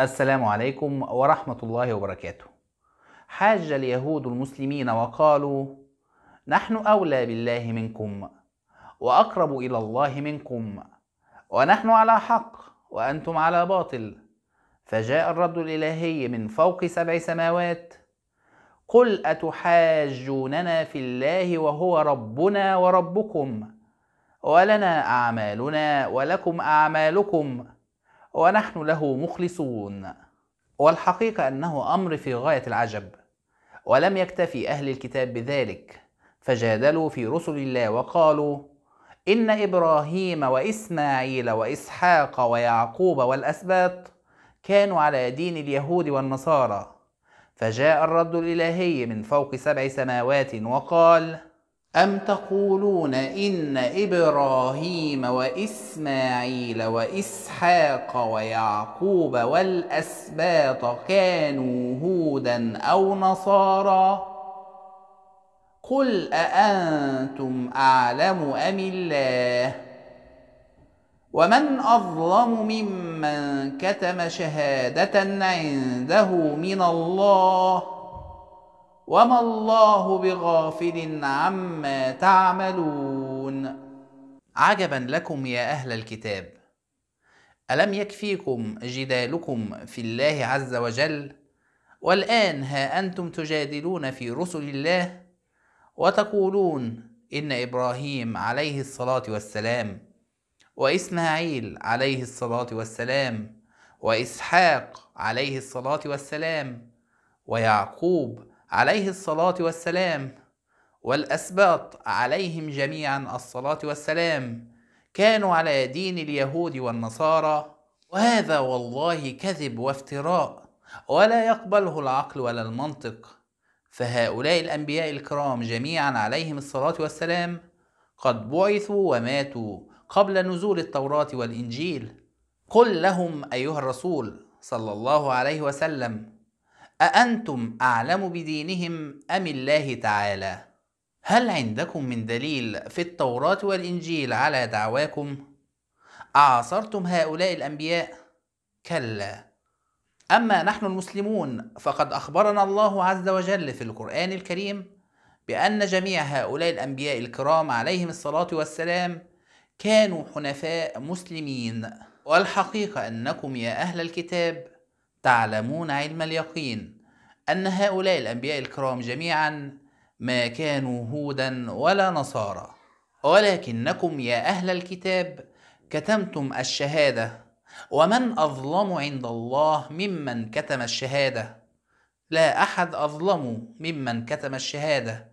السلام عليكم ورحمة الله وبركاته. حاج اليهود المسلمين وقالوا: نحن أولى بالله منكم، وأقرب إلى الله منكم، ونحن على حق، وأنتم على باطل. فجاء الرد الإلهي من فوق سبع سماوات: قل أتحاجوننا في الله وهو ربنا وربكم، ولنا أعمالنا ولكم أعمالكم، ونحن له مخلصون والحقيقة أنه أمر في غاية العجب ولم يكتفي أهل الكتاب بذلك فجادلوا في رسل الله وقالوا إن إبراهيم وإسماعيل وإسحاق ويعقوب والأسباط كانوا على دين اليهود والنصارى فجاء الرد الإلهي من فوق سبع سماوات وقال أم تقولون إن إبراهيم وإسماعيل وإسحاق ويعقوب والأسباط كانوا هودا أو نصارى قل أأنتم أعلم أم الله ومن أظلم ممن كتم شهادة عنده من الله ؟ وما الله بغافل عما تعملون عجبا لكم يا اهل الكتاب الم يكفيكم جدالكم في الله عز وجل والان ها انتم تجادلون في رسل الله وتقولون ان ابراهيم عليه الصلاه والسلام واسماعيل عليه الصلاه والسلام واسحاق عليه الصلاه والسلام ويعقوب عليه الصلاة والسلام والأسباط عليهم جميعا الصلاة والسلام كانوا على دين اليهود والنصارى وهذا والله كذب وافتراء ولا يقبله العقل ولا المنطق فهؤلاء الأنبياء الكرام جميعا عليهم الصلاة والسلام قد بعثوا وماتوا قبل نزول التوراة والإنجيل قل لهم أيها الرسول صلى الله عليه وسلم أأنتم أعلم بدينهم أم الله تعالى؟ هل عندكم من دليل في التوراة والإنجيل على دعواكم؟ أعصرتم هؤلاء الأنبياء؟ كلا أما نحن المسلمون فقد أخبرنا الله عز وجل في القرآن الكريم بأن جميع هؤلاء الأنبياء الكرام عليهم الصلاة والسلام كانوا حنفاء مسلمين والحقيقة أنكم يا أهل الكتاب تعلمون علم اليقين أن هؤلاء الأنبياء الكرام جميعا ما كانوا هودا ولا نصارى ولكنكم يا أهل الكتاب كتمتم الشهادة ومن أظلم عند الله ممن كتم الشهادة لا أحد أظلم ممن كتم الشهادة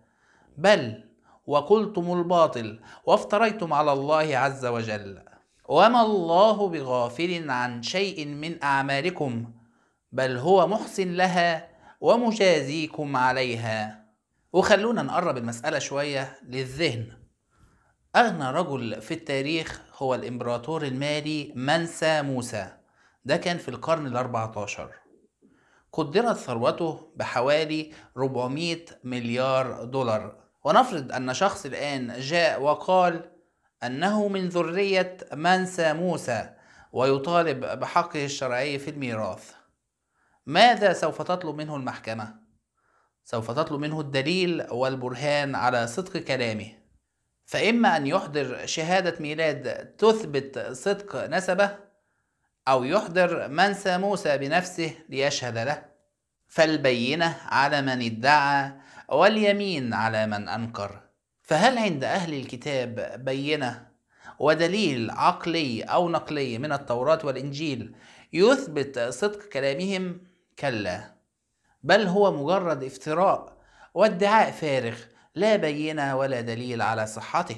بل وقلتم الباطل وافتريتم على الله عز وجل وما الله بغافل عن شيء من أعمالكم بل هو محسن لها ومجازيكم عليها وخلونا نقرب المسألة شوية للذهن أغنى رجل في التاريخ هو الإمبراطور المالي منسى موسى ده كان في القرن الأربعة عشر قدرت ثروته بحوالي 400 مليار دولار ونفرض أن شخص الآن جاء وقال أنه من ذرية منسى موسى ويطالب بحقه الشرعي في الميراث ماذا سوف تطلب منه المحكمة؟ سوف تطلب منه الدليل والبرهان على صدق كلامه فإما أن يحضر شهادة ميلاد تثبت صدق نسبه أو يحضر منسى موسى بنفسه ليشهد له فالبينة على من ادعى واليمين على من أنكر فهل عند أهل الكتاب بينة ودليل عقلي أو نقلي من التوراة والإنجيل يثبت صدق كلامهم كلا بل هو مجرد افتراء وادعاء فارغ لا بينه ولا دليل على صحته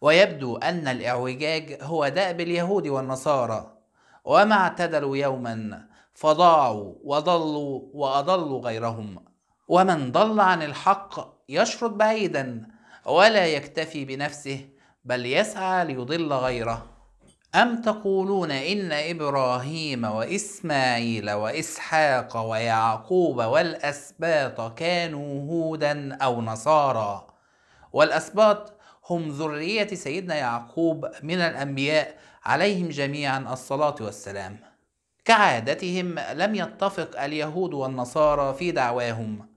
ويبدو أن الاعوجاج هو دأب اليهود والنصارى وما اعتدلوا يوما فضاعوا وضلوا وأضلوا غيرهم ومن ضل عن الحق يشرد بعيدا ولا يكتفي بنفسه بل يسعى ليضل غيره أم تقولون إن إبراهيم وإسماعيل وإسحاق ويعقوب والأسباط كانوا هودا أو نصارى والأسباط هم ذرية سيدنا يعقوب من الأنبياء عليهم جميعا الصلاة والسلام كعادتهم لم يتفق اليهود والنصارى في دعواهم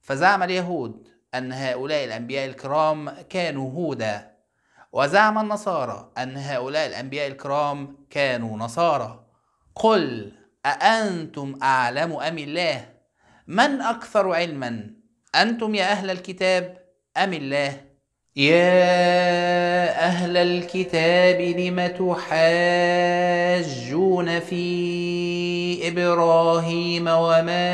فزعم اليهود أن هؤلاء الأنبياء الكرام كانوا هودا وزعم النصارى أن هؤلاء الأنبياء الكرام كانوا نصارى قل أأنتم أعلم أم الله من أكثر علما أنتم يا أهل الكتاب أم الله يا أهل الكتاب لم تحاجون في إبراهيم وما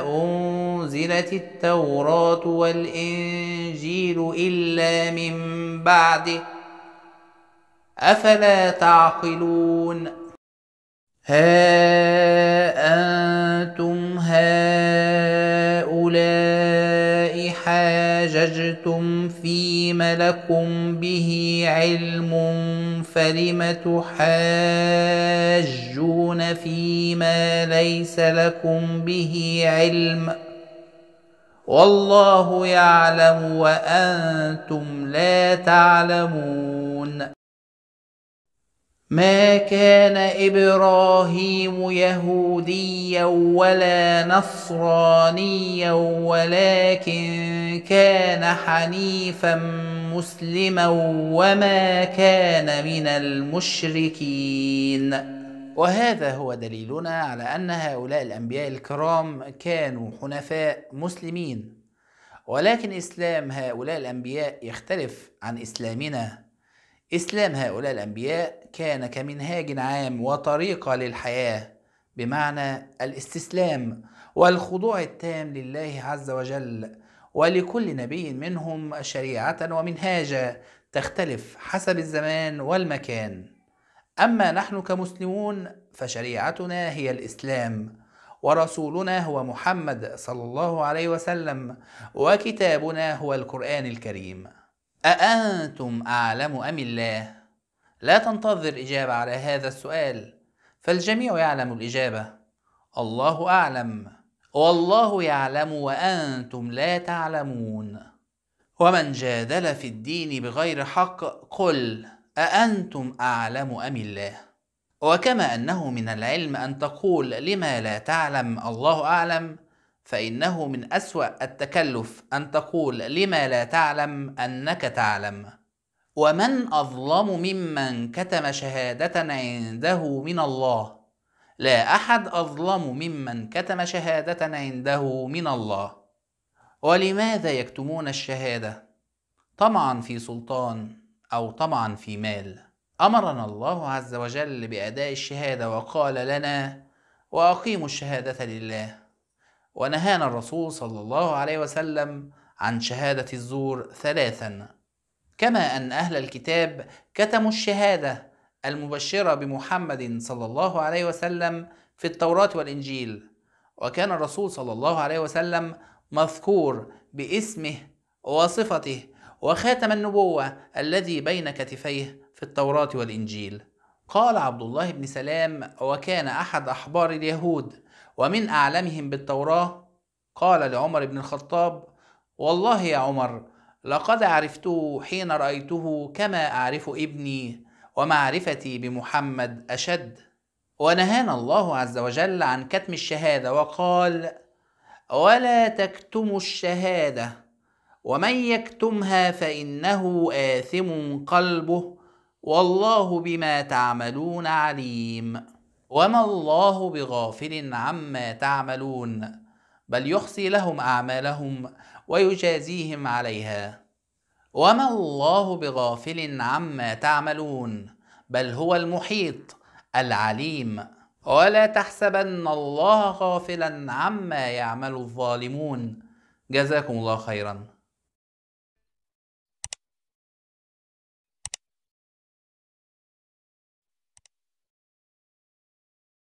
أنزل أنزلت التوراة والإنجيل إلا من بعده أفلا تعقلون ها أنتم هؤلاء حاججتم فيما لكم به علم فلم تحاجون فيما ليس لكم به علم ۖ والله يعلم وانتم لا تعلمون ما كان ابراهيم يهوديا ولا نصرانيا ولكن كان حنيفا مسلما وما كان من المشركين وهذا هو دليلنا على أن هؤلاء الأنبياء الكرام كانوا حنفاء مسلمين ولكن إسلام هؤلاء الأنبياء يختلف عن إسلامنا إسلام هؤلاء الأنبياء كان كمنهاج عام وطريقة للحياة بمعنى الاستسلام والخضوع التام لله عز وجل ولكل نبي منهم شريعة ومنهاجا تختلف حسب الزمان والمكان أما نحن كمسلمون فشريعتنا هي الإسلام ورسولنا هو محمد صلى الله عليه وسلم وكتابنا هو القرآن الكريم أأنتم أعلم أم الله؟ لا تنتظر إجابة على هذا السؤال فالجميع يعلم الإجابة الله أعلم والله يعلم وأنتم لا تعلمون ومن جادل في الدين بغير حق قل أأنتم أعلم أم الله؟ وكما أنه من العلم أن تقول لما لا تعلم الله أعلم فإنه من أسوأ التكلف أن تقول لما لا تعلم أنك تعلم ومن أظلم ممن كتم شهادة عنده من الله لا أحد أظلم ممن كتم شهادة عنده من الله ولماذا يكتمون الشهادة؟ طمعا في سلطان أو طمعا في مال أمرنا الله عز وجل بأداء الشهادة وقال لنا وأقيموا الشهادة لله ونهانا الرسول صلى الله عليه وسلم عن شهادة الزور ثلاثا كما أن أهل الكتاب كتموا الشهادة المبشرة بمحمد صلى الله عليه وسلم في التوراة والإنجيل وكان الرسول صلى الله عليه وسلم مذكور باسمه وصفته وخاتم النبوة الذي بين كتفيه في التوراة والإنجيل قال عبد الله بن سلام وكان أحد أحبار اليهود ومن أعلمهم بالتوراة قال لعمر بن الخطاب والله يا عمر لقد عرفته حين رأيته كما أعرف ابني ومعرفتي بمحمد أشد ونهانا الله عز وجل عن كتم الشهادة وقال ولا تكتموا الشهاده ومن يكتمها فانه اثم قلبه والله بما تعملون عليم وما الله بغافل عما تعملون بل يحصي لهم اعمالهم ويجازيهم عليها وما الله بغافل عما تعملون بل هو المحيط العليم ولا تحسبن الله غافلا عما يعمل الظالمون جزاكم الله خيرا